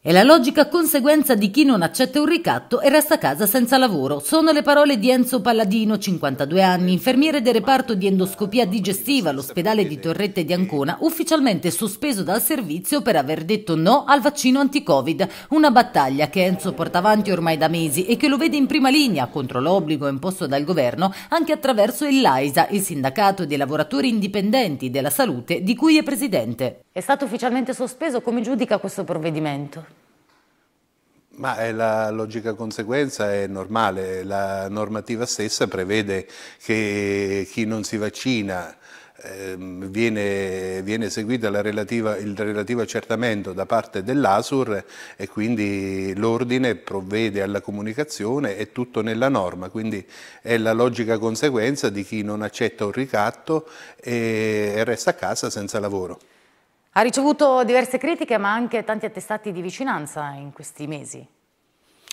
È la logica conseguenza di chi non accetta un ricatto e resta a casa senza lavoro. Sono le parole di Enzo Palladino, 52 anni, infermiere del reparto di endoscopia digestiva all'ospedale di Torrette di Ancona, ufficialmente sospeso dal servizio per aver detto no al vaccino anti-Covid. Una battaglia che Enzo porta avanti ormai da mesi e che lo vede in prima linea contro l'obbligo imposto dal governo anche attraverso il LAISA, il sindacato dei lavoratori indipendenti della salute di cui è presidente. È stato ufficialmente sospeso, come giudica questo provvedimento? Ma è la logica conseguenza è normale, la normativa stessa prevede che chi non si vaccina ehm, Viene, viene, seguita relativa, il relativo accertamento da parte dell'ASUR e quindi l'ordine provvede alla comunicazione, è tutto nella norma, quindi è la logica conseguenza di chi non accetta un ricatto e resta a casa senza lavoro. Ha ricevuto diverse critiche ma anche tanti attestati di vicinanza in questi mesi.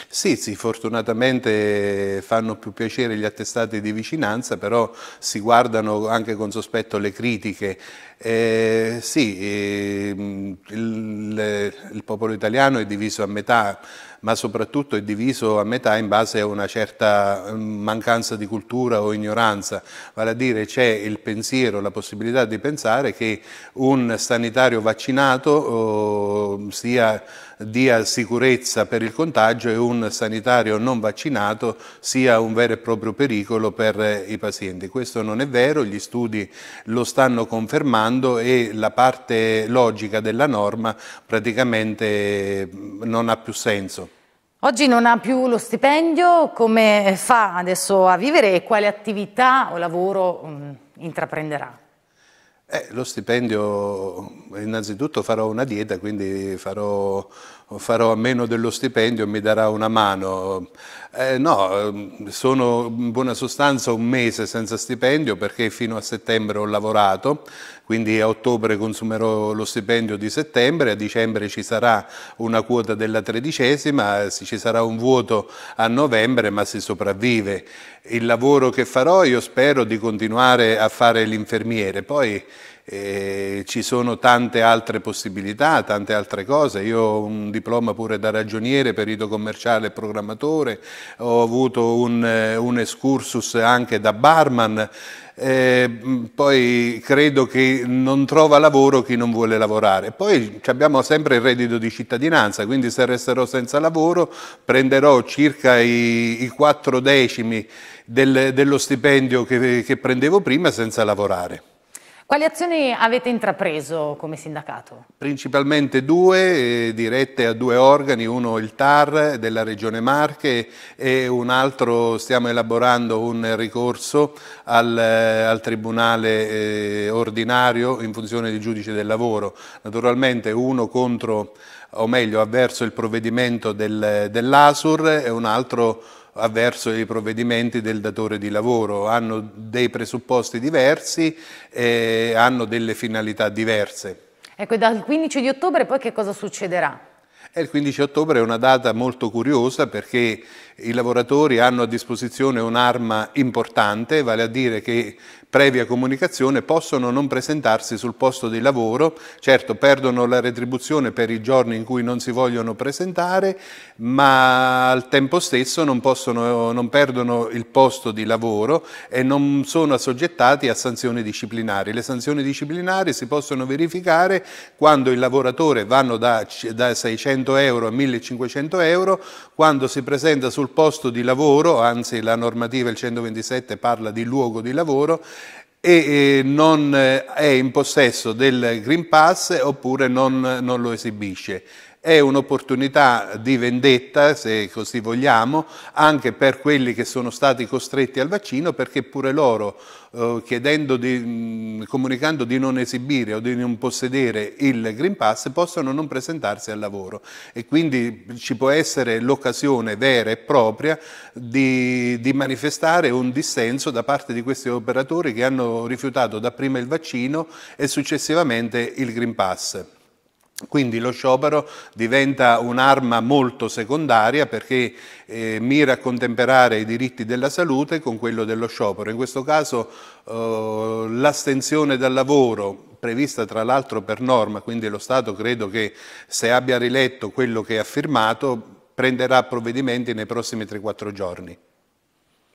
Sì, sì, fortunatamente fanno più piacere gli attestati di vicinanza, però si guardano anche con sospetto le critiche. Eh, sì, ehm, il, il popolo italiano è diviso a metà ma soprattutto è diviso a metà in base a una certa mm, mancanza di cultura o ignoranza, vale a dire c'è il pensiero, la possibilità di pensare che un sanitario vaccinato sia dia sicurezza per il contagio e un sanitario non vaccinato sia un vero e proprio pericolo per eh, i pazienti. Questo non è vero, gli studi lo stanno confermando e la parte logica della norma praticamente mm, non ha più senso. Oggi non ha più lo stipendio, come fa adesso a vivere e quale attività o lavoro um, intraprenderà? Eh, lo stipendio, innanzitutto farò una dieta, quindi farò farò a meno dello stipendio, e mi darà una mano. Eh, no, ehm, sono in buona sostanza un mese senza stipendio perché fino a settembre ho lavorato, quindi a ottobre consumerò lo stipendio di settembre, a dicembre ci sarà una quota della tredicesima, ci sarà un vuoto a novembre, ma si sopravvive. Il lavoro che farò io spero di continuare a fare l'infermiere, poi eh, ci sono tante altre possibilità, tante altre cose. Io ho un diploma pure da ragioniere, perito commerciale e programmatore, ho avuto un, eh, un excursus anche da barman. Eh, poi credo che non trova lavoro chi non vuole lavorare. Poi abbiamo sempre il reddito di cittadinanza, quindi se resterò senza lavoro prenderò circa i, i quattro decimi del, dello stipendio che, che prendevo prima senza lavorare. Quali azioni avete intrapreso come sindacato? Principalmente due, eh, dirette a due organi, uno il TAR della Regione Marche e un altro stiamo elaborando un ricorso al, eh, al Tribunale eh, ordinario in funzione di giudice del lavoro. Naturalmente uno contro, o meglio avverso il provvedimento del, dell'ASUR e un altro avverso i provvedimenti del datore di lavoro, hanno dei presupposti diversi e hanno delle finalità diverse. Ecco, dal 15 di ottobre poi che cosa succederà? E il 15 ottobre è una data molto curiosa perché i lavoratori hanno a disposizione un'arma importante, vale a dire che previa comunicazione possono non presentarsi sul posto di lavoro, certo perdono la retribuzione per i giorni in cui non si vogliono presentare, ma al tempo stesso non, possono, non perdono il posto di lavoro e non sono assoggettati a sanzioni disciplinari. Le sanzioni disciplinari si possono verificare quando il lavoratore vanno da, da 600 1.200 euro a 1.500 euro, quando si presenta sul posto di lavoro, anzi la normativa il 127 parla di luogo di lavoro, e non eh, è in possesso del Green Pass oppure non, non lo esibisce è un'opportunità di vendetta, se così vogliamo, anche per quelli che sono stati costretti al vaccino, perché pure loro, eh, di, comunicando di non esibire o di non possedere il Green Pass, possono non presentarsi al lavoro. E quindi ci può essere l'occasione vera e propria di, di manifestare un dissenso da parte di questi operatori che hanno rifiutato dapprima il vaccino e successivamente il Green Pass. Quindi lo sciopero diventa un'arma molto secondaria perché eh, mira a contemperare i diritti della salute con quello dello sciopero. In questo caso eh, l'astensione dal lavoro prevista tra l'altro per norma, quindi lo Stato credo che se abbia riletto quello che ha firmato prenderà provvedimenti nei prossimi 3-4 giorni.